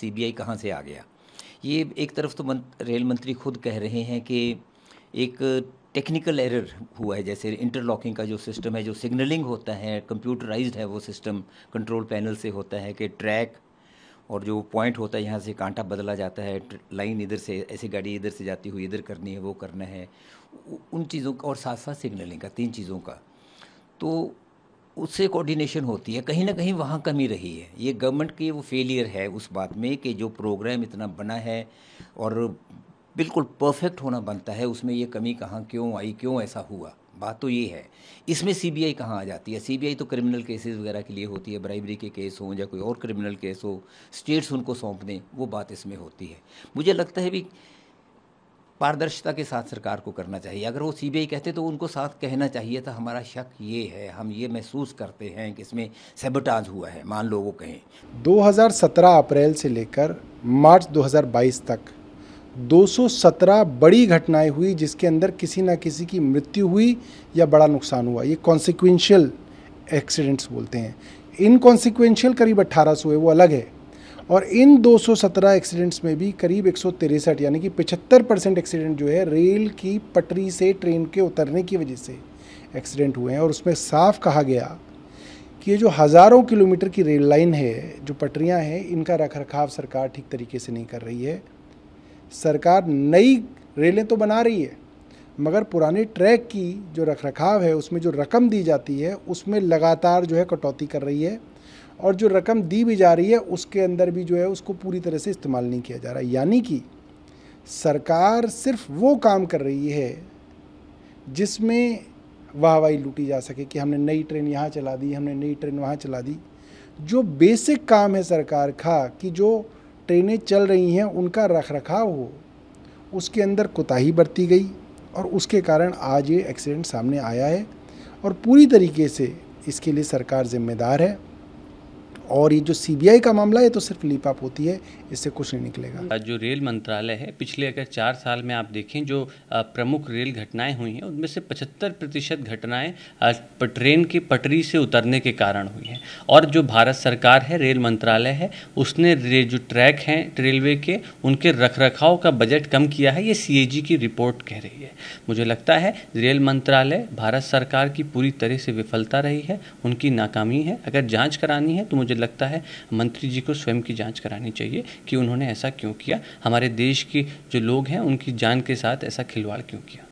CBI कहाँ से आ गया ये एक तरफ तो मंत, रेल मंत्री खुद कह रहे हैं कि एक टेक्निकल एरर हुआ है जैसे इंटरलॉकिंग का जो सिस्टम है जो सिग्नलिंग होता है कंप्यूटराइज्ड है वो सिस्टम कंट्रोल पैनल से होता है कि ट्रैक और जो पॉइंट होता है यहाँ से कांटा बदला जाता है लाइन इधर से ऐसी गाड़ी इधर से जाती हुई इधर करनी है वो करना है उन चीज़ों का और साथ साथ सिग्नलिंग का तीन चीज़ों का तो उससे कोऑर्डिनेशन होती है कहीं ना कहीं वहाँ कमी रही है ये गवर्नमेंट की वो फेलियर है उस बात में कि जो प्रोग्राम इतना बना है और बिल्कुल परफेक्ट होना बनता है उसमें ये कमी कहाँ क्यों आई क्यों ऐसा हुआ बात तो ये है इसमें सी बी आई कहाँ आ जाती है सी बी आई तो क्रिमिनल केसेस वगैरह के लिए होती है ब्राइबरी के केस हों या कोई और क्रिमिनल केस हो स्टेट्स उनको सौंप दें वो बात इसमें होती है मुझे लगता है भी पारदर्शिता के साथ सरकार को करना चाहिए अगर वो सीबीआई कहते तो उनको साथ कहना चाहिए था हमारा शक ये है हम ये महसूस करते हैं कि इसमें सेबटाज हुआ है मान लो वो कहें 2017 अप्रैल से लेकर मार्च 2022 तक 217 बड़ी घटनाएं हुई जिसके अंदर किसी ना किसी की मृत्यु हुई या बड़ा नुकसान हुआ ये कॉन्सिक्वेंशियल एक्सीडेंट्स बोलते हैं इनकॉन्सिक्वेंशियल करीब सौ है वो अलग है और इन 217 एक्सीडेंट्स में भी करीब एक यानी कि 75 परसेंट एक्सीडेंट जो है रेल की पटरी से ट्रेन के उतरने की वजह से एक्सीडेंट हुए हैं और उसमें साफ कहा गया कि ये जो हज़ारों किलोमीटर की रेल लाइन है जो पटरियां हैं इनका रख रखाव सरकार ठीक तरीके से नहीं कर रही है सरकार नई रेलें तो बना रही है मगर पुराने ट्रैक की जो रख रखाव है उसमें जो रकम दी जाती है उसमें लगातार जो है कटौती कर रही है और जो रकम दी भी जा रही है उसके अंदर भी जो है उसको पूरी तरह से इस्तेमाल नहीं किया जा रहा यानी कि सरकार सिर्फ वो काम कर रही है जिसमें वाहवाही लूटी जा सके कि हमने नई ट्रेन यहाँ चला दी हमने नई ट्रेन वहाँ चला दी जो बेसिक काम है सरकार का कि जो ट्रेनें चल रही हैं उनका रख रखाव हो उसके अंदर कोताही बरती गई और उसके कारण आज ये एक्सीडेंट सामने आया है और पूरी तरीके से इसके लिए सरकार ज़िम्मेदार है और ये जो सीबीआई का मामला है तो सिर्फ लीपाप होती है इससे कुछ नहीं निकलेगा जो रेल मंत्रालय है पिछले अगर चार साल में आप देखें जो प्रमुख रेल घटनाएं हुई हैं उनमें से 75 प्रतिशत घटनाएं ट्रेन की पटरी से उतरने के कारण हुई हैं और जो भारत सरकार है रेल मंत्रालय है उसने जो ट्रैक हैं रेलवे के उनके रख का बजट कम किया है ये सी की रिपोर्ट कह रही है मुझे लगता है रेल मंत्रालय भारत सरकार की पूरी तरह से विफलता रही है उनकी नाकामी है अगर जाँच करानी है तो मुझे लगता है मंत्री जी को स्वयं की जांच करानी चाहिए कि उन्होंने ऐसा क्यों किया हमारे देश के जो लोग हैं उनकी जान के साथ ऐसा खिलवाड़ क्यों किया